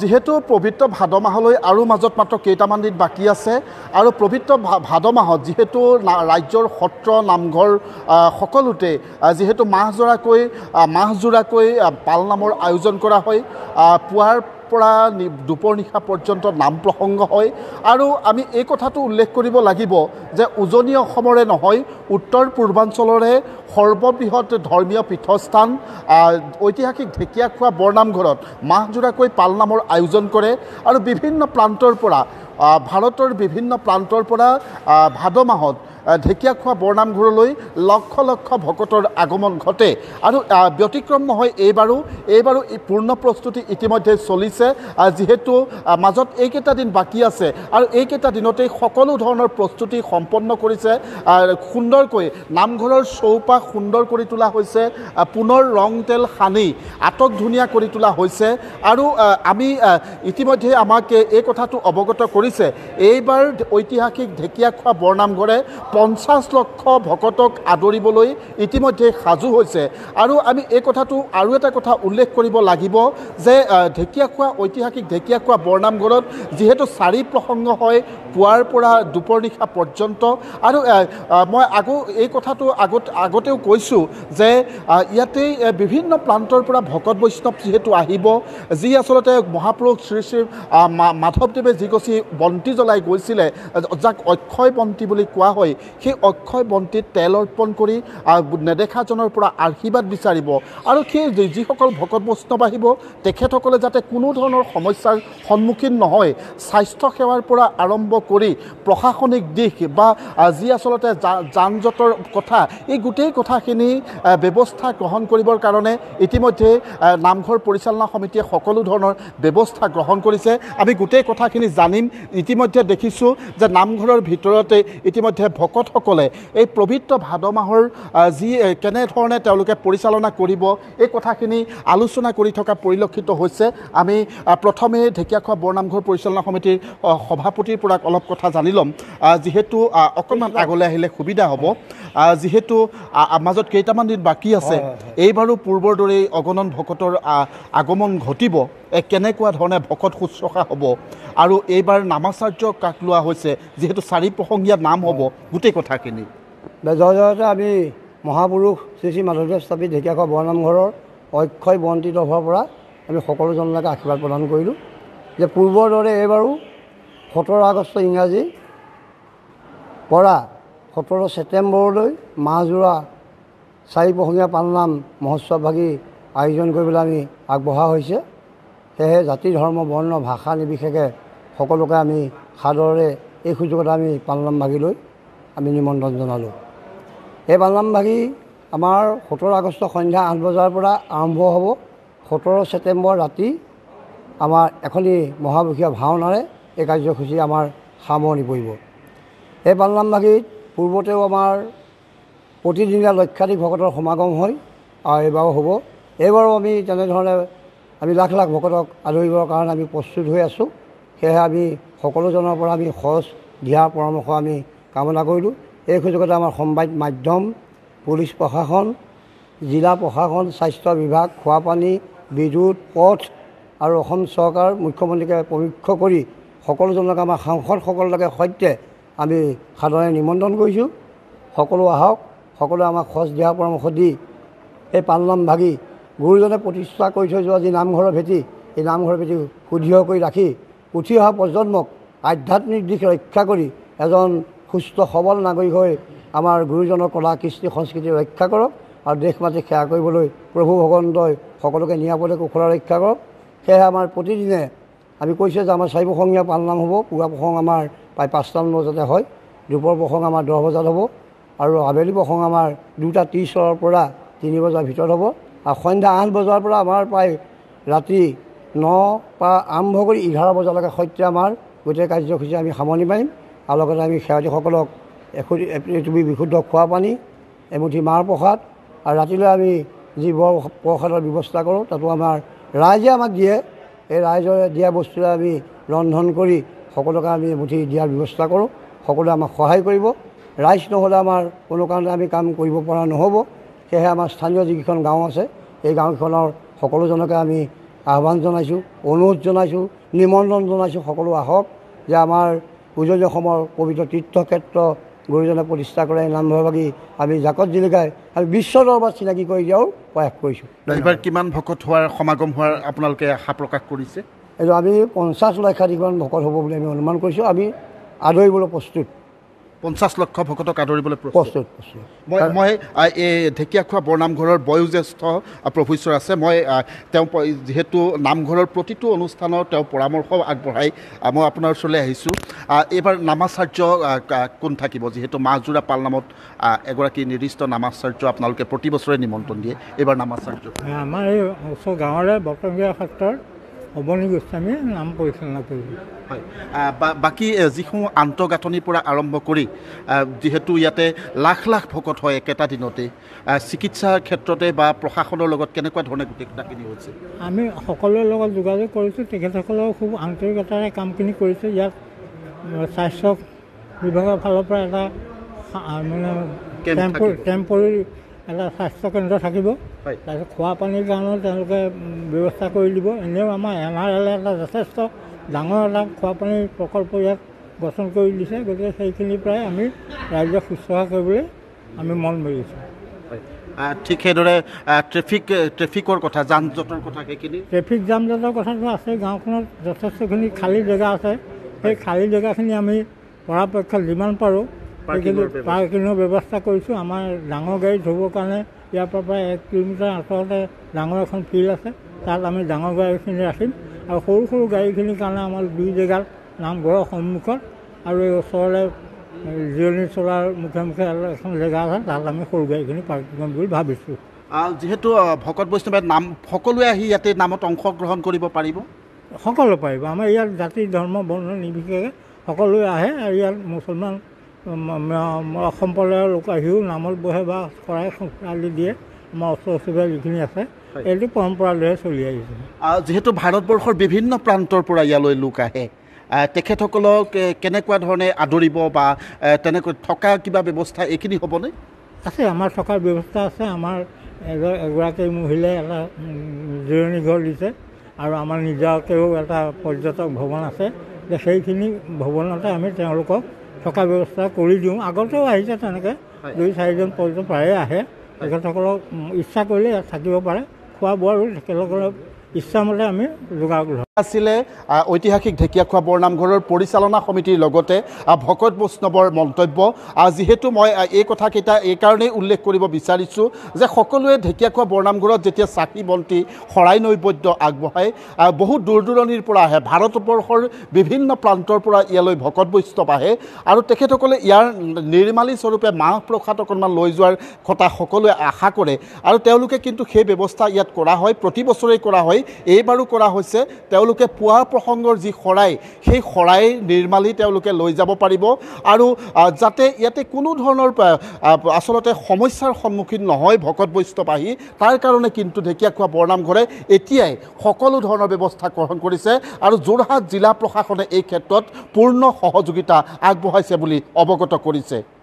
যিহেতু পবিত্ৰ ভাদ মাহলৈ আৰু মাজত মাত্ৰ কেইটামান দিন বাকী আছে আৰু পবিত্ৰ ভাদ মাহত যিহেতু ৰাজ্যৰ সত্ৰ নামঘৰ সকলোতে যিহেতু মাহজোৰাকৈ মাহজোৰাকৈ পালনামৰ আয়োজন কৰা হয় পুৱাৰ পৰা দুপৰ নিশা পৰ্যন্ত নাম প্ৰসংগ হয় আৰু আমি এই কথাটো উল্লেখ কৰিব লাগিব যে উজনি অসমৰে নহয় উত্তৰ পূৰ্বাঞ্চলৰে সৰ্ববৃহৎ ধৰ্মীয় পীঠস্থান ঐতিহাসিক ঢেকীয়াখোৱা বৰনামঘৰত মাহজোৰাকৈ পালনামৰ আয়োজন কৰে আৰু বিভিন্ন প্ৰান্তৰ পৰা ভাৰতৰ বিভিন্ন প্ৰান্তৰ পৰা ভাদ মাহত ঢেকীয়াখোৱা বৰনামঘৰলৈ লক্ষ লক্ষ ভকতৰ আগমন ঘটে আৰু ব্যতিক্ৰম নহয় এইবাৰো এইবাৰো পূৰ্ণ প্ৰস্তুতি ইতিমধ্যে চলিছে যিহেতু মাজত এইকেইটা দিন বাকী আছে আৰু এইকেইটা দিনতেই সকলো ধৰণৰ প্ৰস্তুতি সম্পন্ন কৰিছে সুন্দৰকৈ নামঘৰৰ চৌপাশ সুন্দৰ কৰি তোলা হৈছে পুনৰ ৰং তেল সানি আটক ধুনীয়া কৰি তোলা হৈছে আৰু আমি ইতিমধ্যে আমাক এই কথাটো অৱগত কৰিছে এইবাৰ ঐতিহাসিক ঢেকীয়াখোৱা বৰনামঘৰে পঞ্চাছ লক্ষ ভকতক আদৰিবলৈ ইতিমধ্যে সাজু হৈছে আৰু আমি এই কথাটো আৰু এটা কথা উল্লেখ কৰিব লাগিব যে ঢেকীয়াখোৱা ঐতিহাসিক ঢেকীয়াখোৱা বৰনামঘৰত যিহেতু চাৰি প্ৰসংগ হয় পুৱাৰ পৰা দুপৰ নিশা পৰ্যন্ত আৰু মই আগো এই কথাটো আগত আগতেও কৈছোঁ যে ইয়াতেই বিভিন্ন প্ৰান্তৰ পৰা ভকত বৈষ্ণৱ যিহেতু আহিব যি আচলতে মহাপুৰুষ শ্ৰী শ্ৰী মাধৱদেৱে যি যিগছি বন্তি জ্বলাই গৈছিলে যাক অক্ষয় বন্তি বুলি কোৱা হয় সেই অক্ষয় বন্তিত তেল অৰ্পণ কৰি নেদেখাজনৰ পৰা আশীৰ্বাদ বিচাৰিব আৰু সেই যিসকল ভকত বৈষ্ণৱ আহিব তেখেতসকলে যাতে কোনো ধৰণৰ সমস্যাৰ সন্মুখীন নহয় স্বাস্থ্যসেৱাৰ পৰা আৰম্ভ কৰি প্ৰশাসনিক দিশ বা যি আচলতে যান জঁটৰ কথা এই গোটেই কথাখিনি ব্যৱস্থা গ্ৰহণ কৰিবৰ কাৰণে ইতিমধ্যে নামঘৰ পৰিচালনা সমিতিয়ে সকলো ধৰণৰ ব্যৱস্থা গ্ৰহণ কৰিছে আমি গোটেই কথাখিনি জানিম ইতিমধ্যে দেখিছোঁ যে নামঘৰৰ ভিতৰতে ইতিমধ্যে ভক ভকতসকলে এই পবিত্ৰ ভাদ মাহৰ যি কেনেধৰণে তেওঁলোকে পৰিচালনা কৰিব এই কথাখিনি আলোচনা কৰি থকা পৰিলক্ষিত হৈছে আমি প্ৰথমেই ঢেকীয়াখোৱা বৰনামঘৰ পৰিচালনা সমিতিৰ সভাপতিৰ পৰা অলপ কথা জানি ল'ম যিহেতু অকণমান আগলৈ আহিলে সুবিধা হ'ব যিহেতু মাজত কেইটামান দিন বাকী আছে এইবাৰো পূৰ্বৰ দৰেই অগণন ভকতৰ আগমন ঘটিব এক কেনেকুৱা ধৰণে ভকত শুশ্ৰূষা হ'ব আৰু এইবাৰ নামাচাৰ্য কাক লোৱা হৈছে যিহেতু চাৰি প্ৰসংগীয়া নাম হ'ব গোটেই কথাখিনি জয় আমি মহাপুৰুষ শ্ৰী শ্ৰী মাধৱদেৱ স্থাপী ঢেকীয়াখোৱা বৰনামঘৰৰ অক্ষয় বন্তি তৰফৰ পৰা আমি সকলোজনলৈকে আশীৰ্বাদ প্ৰদান কৰিলোঁ যে পূৰ্বৰ দৰে এইবাৰো সোতৰ আগষ্ট ইংৰাজী পৰা সোতৰ ছেপ্টেম্বৰলৈ মাহজোৰা চাৰিপহঙীয়া পালনাম ভাগি আয়োজন কৰিবলৈ আমি আগবঢ়া হৈছে সেয়েহে জাতি ধৰ্ম বৰ্ণ ভাষা নিৰ্বিশেষে সকলোকে আমি সাদৰে এই সুযোগতে আমি পালনাম ভাগিলৈ আমি নিমন্ত্ৰণ জনালোঁ এই পালনাম ভাগি আমাৰ সোতৰ আগষ্ট সন্ধ্যা আঠ বজাৰ পৰা আৰম্ভ হ'ব সোতৰ ছেপ্টেম্বৰ ৰাতি আমাৰ এখনি মহামুখীয়া ভাওনাৰে এই কাৰ্যসূচী আমাৰ সামৰণি পৰিব এই পালনাম ভাগিত পূৰ্বতেও আমাৰ প্ৰতিদিনীয়া লক্ষাধিক ভকতৰ সমাগম হয় আৰু এইবাৰো হ'ব এইবাৰো আমি তেনেধৰণে আমি লাখ লাখ ভকতক আদৰিবৰ কাৰণে আমি প্ৰস্তুত হৈ আছোঁ সেয়েহে আমি সকলোজনৰ পৰা আমি সহজ দিহাৰ পৰামৰ্শ আমি কামনা কৰিলোঁ এই সুযোগতে আমাৰ সম্বাদ মাধ্যম পুলিচ প্ৰশাসন জিলা প্ৰশাসন স্বাস্থ্য বিভাগ খোৱা পানী বিদ্যুৎ পথ আৰু অসম চৰকাৰ মুখ্যমন্ত্ৰীকে পৰোক্ষ কৰি সকলোজনক আমাৰ সাংসদসকলকে সৈতে আমি সাধাৰণে নিমন্ত্ৰণ কৰিছোঁ সকলো আহক সকলোৱে আমাক খৰচ দিয়াৰ পৰামৰ্শ দি এই নাম ভাগি গুৰুজনে প্ৰতিষ্ঠা কৰি থৈ যোৱা যি নামঘৰৰ ভেটি এই নামঘৰৰ ভেটি সুদৃঢ় কৰি ৰাখি উঠি অহা প্ৰজন্মক আধ্যাত্মিক দিশ ৰক্ষা কৰি এজন সুস্থ সবল নাগৰিক হৈ আমাৰ গুৰুজনৰ কলা কৃষ্টি সংস্কৃতি ৰক্ষা কৰক আৰু দেশ মাতি সেৱা কৰিবলৈ প্ৰভু ভগৱন্তই সকলোকে নিৰাপদে কুশলা ৰক্ষা কৰক সেয়েহে আমাৰ প্ৰতিদিনে আমি কৈছোঁ যে আমাৰ চাৰি চাৰিপ্ৰসঙীয়া নাম হ'ব পূৰা প্ৰসংগ আমাৰ প্ৰায় পাঁচটা মান বজাতে হয় দুপৰ প্ৰসংগ আমাৰ দহ বজাত হ'ব আৰু আবেলি প্ৰসংগ আমাৰ দুটা ত্ৰিছৰ পৰা তিনি বজাৰ ভিতৰত হ'ব আৰু সন্ধ্যা আঠ বজাৰ পৰা আমাৰ প্ৰায় ৰাতি ন পৰা আৰম্ভ কৰি এঘাৰ বজালৈকে সৈতে আমাৰ গোটেই কাৰ্যসূচী আমি সামৰণি পাৰিম আৰু লগতে আমি খেৱাতীসকলক এখুদি এপিটুবি বিশুদ্ধ খোৱা পানী এমুঠি মাৰ প্ৰসাদ আৰু ৰাতিলৈ আমি যি বৰ প্ৰসাদৰ ব্যৱস্থা কৰোঁ তাতো আমাৰ ৰাইজে আমাক দিয়ে এই ৰাইজৰ দিয়া বস্তুৰে আমি ৰন্ধন কৰি সকলোকে আমি মুঠি দিয়াৰ ব্যৱস্থা কৰোঁ সকলোৱে আমাক সহায় কৰিব ৰাইজ নহ'লে আমাৰ কোনো কাৰণে আমি কাম কৰিব পৰা নহ'ব সেয়েহে আমাৰ স্থানীয় যিকেইখন গাঁও আছে এই গাঁওকেইখনৰ সকলোজনকে আমি আহ্বান জনাইছোঁ অনুৰোধ জনাইছোঁ নিমন্ত্ৰণ জনাইছোঁ সকলো আহক যে আমাৰ উজনি অসমৰ পবিত্ৰ তীৰ্থক্ষেত্ৰ গুৰুজনে প্ৰতিষ্ঠা কৰে নামভাগী আমি জাকত জিলিকাই আমি বিশ্ব দৰবাৰ চিনাকি কৰি দিয়াৰ প্ৰয়াস কৰিছোঁ এইবাৰ কিমান ভকত হোৱাৰ সমাগম হোৱাৰ আপোনালোকে আশা প্ৰকাশ কৰিছে এইটো আমি পঞ্চাছ লক্ষাধিকমান ভকত হ'ব বুলি আমি অনুমান কৰিছোঁ আমি আদৰিবলৈ প্ৰস্তুত পঞ্চাছ লক্ষ ভকতক আদৰিবলৈ প্ৰস্তুত মই মই এই ঢেকীয়াখোৱা বৰনামঘৰৰ বয়োজ্যেষ্ঠ প্ৰফেচৰ আছে মই তেওঁ যিহেতু নামঘৰৰ প্ৰতিটো অনুষ্ঠানৰ তেওঁ পৰামৰ্শ আগবঢ়াই মই আপোনাৰ ওচৰলৈ আহিছোঁ এইবাৰ নামাচাৰ্য কোন থাকিব যিহেতু মাহজোৰা পাল নামত এগৰাকী নিৰ্দিষ্ট নামাচাৰ্য আপোনালোকে প্ৰতি বছৰে নিমন্ত্ৰণ দিয়ে এইবাৰ নামাচাৰ্য আমাৰ এই ওচৰ গাঁৱৰে বৰ্তমীয়া সত্ৰৰ অৱনী গোস্বামীয়ে নাম পৰিচালনা কৰিলে হয় বাকী যিসমূহ আন্তঃগাঁথনিৰ পৰা আৰম্ভ কৰি যিহেতু ইয়াতে লাখ লাখ ভকত হয় একেটা দিনতে চিকিৎসাৰ ক্ষেত্ৰতে বা প্ৰশাসনৰ লগত কেনেকুৱা ধৰণে গোটেই কথাখিনি হৈছে আমি সকলোৰে লগত যোগাযোগ কৰিছোঁ তেখেতসকলেও খুব আন্তৰিকতাৰে কামখিনি কৰিছে ইয়াত স্বাস্থ্য বিভাগৰ ফালৰ পৰা এটা মানে টেম্পৰ এটা স্বাস্থ্যকেন্দ্ৰ থাকিব তাৰপিছত খোৱা পানীৰ কাৰণেও তেওঁলোকে ব্যৱস্থা কৰি দিব এনেও আমাৰ এম আৰ এলে এটা যথেষ্ট ডাঙৰ এটা খোৱা পানীৰ প্ৰকল্প ইয়াত গঠন কৰি দিছে গতিকে সেইখিনিৰ পৰাই আমি ৰাইজক শুশ্ৰূষা কৰিবলৈ আমি মন মৰিছোঁ ঠিক সেইদৰে ট্ৰেফিক ট্ৰেফিকৰ কথা যান জঁটৰ কথা সেইখিনি ট্ৰেফিক যান জঁটৰ কথাটো আছে গাঁওখনত যথেষ্টখিনি খালী জেগা আছে সেই খালী জেগাখিনি আমি পৰাপক্ষত যিমান পাৰোঁ পাৰ্কিঙৰ পাৰ্কিঙৰ ব্যৱস্থা কৰিছোঁ আমাৰ ডাঙৰ গাড়ী ধৰিবৰ কাৰণে ইয়াৰ পৰা প্ৰায় এক কিলোমিটাৰ আঁতৰতে ডাঙৰ এখন ফিল্ড আছে তাত আমি ডাঙৰ গাড়ীখিনি ৰাখিম আৰু সৰু সৰু গাড়ীখিনিৰ কাৰণে আমাৰ দুই জেগাত নামঘৰৰ সন্মুখত আৰু এই ওচৰলৈ জিৰণি চলাৰ মুখে মুখে এখন জেগা আছে তাত আমি সৰু গাড়ীখিনি পাৰ্কিং কৰিম বুলি ভাবিছোঁ যিহেতু ভকত বৈষ্ণৱে নাম সকলোৱে আহি ইয়াতে নামত অংশগ্ৰহণ কৰিব পাৰিব সকলো পাৰিব আমাৰ ইয়াত জাতি ধৰ্ম বৰ্ণ নিৰ্বিশেষে সকলোৱে আহে আৰু ইয়াত মুছলমান সম্প্ৰদায়ৰ লোক আহিও নামত বহে বা শৰাই সংস্কাৰ দিয়ে আমাৰ ওচৰ চুবুৰীয়া যিখিনি আছে এইটো পৰম্পৰা পৰম্পৰালৈহে চলি আহিছে যিহেতু ভাৰতবৰ্ষৰ বিভিন্ন প্ৰান্তৰ পৰা ইয়ালৈ লোক আহে তেখেতসকলক কেনেকুৱা ধৰণে আদৰিব বা তেনেকৈ থকা কিবা ব্যৱস্থা এইখিনি হ'বনে আছে আমাৰ থকাৰ ব্যৱস্থা আছে আমাৰ এজন এগৰাকী মহিলাই এটা জিৰণি ঘৰ দিছে আৰু আমাৰ নিজাকৈও এটা পৰ্যটক ভৱন আছে সেইখিনি ভৱনতে আমি তেওঁলোকক থকা ব্যৱস্থা কৰি দিওঁ আগতেও আহিছে তেনেকৈ দুই চাৰিজন পৰ্যটক প্ৰায়ে আহে তেখেতসকলক ইচ্ছা কৰিলে ইয়াত থাকিব পাৰে খোৱা বোৱাৰো তেখেতসকলৰ ইচ্ছামতে আমি যোগাযোগ ধৰোঁ আছিলে ঐতিহাসিক ঢেকীয়াখোৱা বৰনামঘৰৰ পৰিচালনা সমিতিৰ লগতে ভকত বৈষ্ণৱৰ মন্তব্য যিহেতু মই এই কথাকেইটা এইকাৰণেই উল্লেখ কৰিব বিচাৰিছোঁ যে সকলোৱে ঢেকীয়াখোৱা বৰনামঘৰত যেতিয়া চাকি বন্তি শৰাই নৈবদ্য আগবঢ়ায় বহু দূৰ দূৰণিৰ পৰা আহে ভাৰতবৰ্ষৰ বিভিন্ন প্ৰান্তৰ পৰা ইয়ালৈ ভকত বৈষ্ণৱ আহে আৰু তেখেতসকলে ইয়াৰ নিৰ্মালী স্বৰূপে মাহ প্ৰসাদ অকণমান লৈ যোৱাৰ কথা সকলোৱে আশা কৰে আৰু তেওঁলোকে কিন্তু সেই ব্যৱস্থা ইয়াত কৰা হয় প্ৰতি বছৰেই কৰা হয় এইবাৰো কৰা হৈছে তেওঁলোকে তেওঁলোকে পোৱাৰ প্ৰসংগৰ যি শৰাই সেই শৰাই নিৰ্মালি তেওঁলোকে লৈ যাব পাৰিব আৰু যাতে ইয়াতে কোনো ধৰণৰ আচলতে সমস্যাৰ সন্মুখীন নহয় ভকত বৈষ্ণৱ আহি তাৰ কাৰণে কিন্তু ঢেকীয়াখোৱা বৰনামঘৰে এতিয়াই সকলো ধৰণৰ ব্যৱস্থা গ্ৰহণ কৰিছে আৰু যোৰহাট জিলা প্ৰশাসনে এই ক্ষেত্ৰত পূৰ্ণ সহযোগিতা আগবঢ়াইছে বুলি অৱগত কৰিছে